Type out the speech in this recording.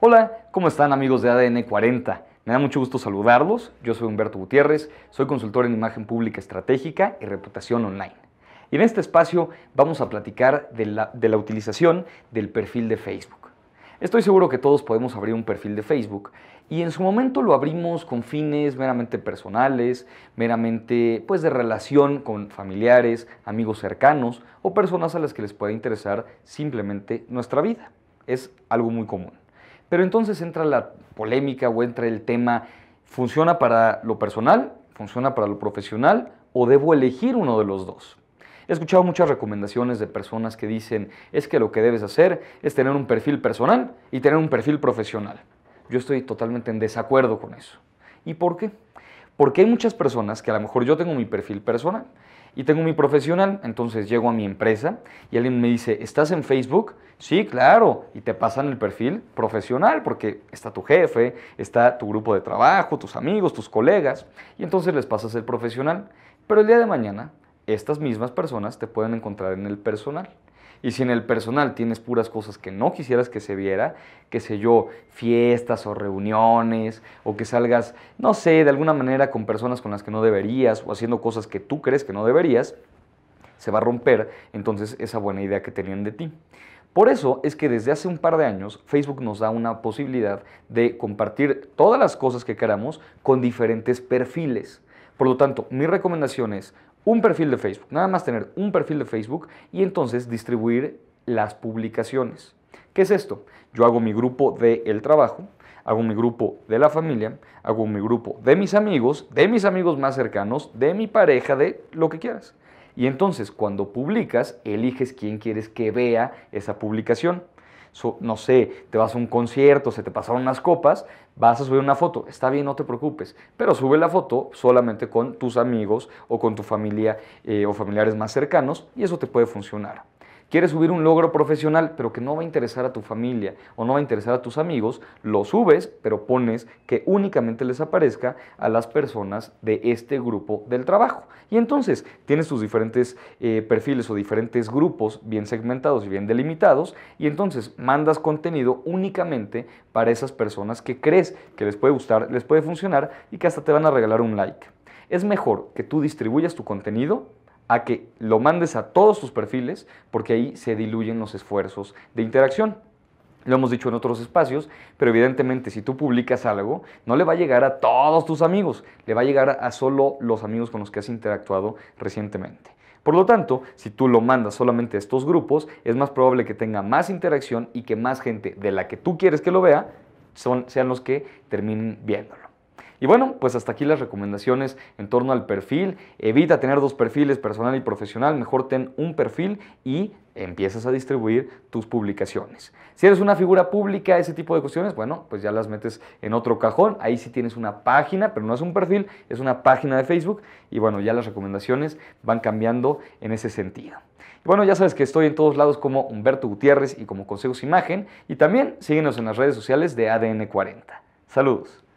Hola, ¿cómo están amigos de ADN 40? Me da mucho gusto saludarlos. Yo soy Humberto Gutiérrez, soy consultor en imagen pública estratégica y reputación online. Y en este espacio vamos a platicar de la, de la utilización del perfil de Facebook. Estoy seguro que todos podemos abrir un perfil de Facebook y en su momento lo abrimos con fines meramente personales, meramente pues de relación con familiares, amigos cercanos o personas a las que les pueda interesar simplemente nuestra vida. Es algo muy común. Pero entonces entra la polémica o entra el tema, ¿funciona para lo personal? ¿Funciona para lo profesional? ¿O debo elegir uno de los dos? He escuchado muchas recomendaciones de personas que dicen, es que lo que debes hacer es tener un perfil personal y tener un perfil profesional. Yo estoy totalmente en desacuerdo con eso. ¿Y por qué? Porque hay muchas personas que a lo mejor yo tengo mi perfil personal y tengo mi profesional, entonces llego a mi empresa y alguien me dice, ¿estás en Facebook? Sí, claro, y te pasan el perfil profesional porque está tu jefe, está tu grupo de trabajo, tus amigos, tus colegas, y entonces les pasas el profesional. Pero el día de mañana, estas mismas personas te pueden encontrar en el personal. Y si en el personal tienes puras cosas que no quisieras que se viera, qué sé yo, fiestas o reuniones, o que salgas, no sé, de alguna manera con personas con las que no deberías, o haciendo cosas que tú crees que no deberías, se va a romper entonces esa buena idea que tenían de ti. Por eso es que desde hace un par de años Facebook nos da una posibilidad de compartir todas las cosas que queramos con diferentes perfiles. Por lo tanto, mi recomendación es un perfil de Facebook, nada más tener un perfil de Facebook y entonces distribuir las publicaciones. ¿Qué es esto? Yo hago mi grupo de el trabajo, hago mi grupo de la familia, hago mi grupo de mis amigos, de mis amigos más cercanos, de mi pareja, de lo que quieras. Y entonces cuando publicas, eliges quién quieres que vea esa publicación no sé, te vas a un concierto, se te pasaron unas copas, vas a subir una foto, está bien, no te preocupes, pero sube la foto solamente con tus amigos o con tu familia eh, o familiares más cercanos y eso te puede funcionar. Quieres subir un logro profesional, pero que no va a interesar a tu familia o no va a interesar a tus amigos, lo subes, pero pones que únicamente les aparezca a las personas de este grupo del trabajo. Y entonces tienes tus diferentes eh, perfiles o diferentes grupos bien segmentados y bien delimitados, y entonces mandas contenido únicamente para esas personas que crees que les puede gustar, les puede funcionar y que hasta te van a regalar un like. Es mejor que tú distribuyas tu contenido a que lo mandes a todos tus perfiles porque ahí se diluyen los esfuerzos de interacción. Lo hemos dicho en otros espacios, pero evidentemente si tú publicas algo, no le va a llegar a todos tus amigos, le va a llegar a solo los amigos con los que has interactuado recientemente. Por lo tanto, si tú lo mandas solamente a estos grupos, es más probable que tenga más interacción y que más gente de la que tú quieres que lo vea son, sean los que terminen viéndolo. Y bueno, pues hasta aquí las recomendaciones en torno al perfil. Evita tener dos perfiles, personal y profesional. Mejor ten un perfil y empiezas a distribuir tus publicaciones. Si eres una figura pública, ese tipo de cuestiones, bueno, pues ya las metes en otro cajón. Ahí sí tienes una página, pero no es un perfil, es una página de Facebook. Y bueno, ya las recomendaciones van cambiando en ese sentido. bueno, ya sabes que estoy en todos lados como Humberto Gutiérrez y como Consejos Imagen. Y también síguenos en las redes sociales de ADN40. Saludos.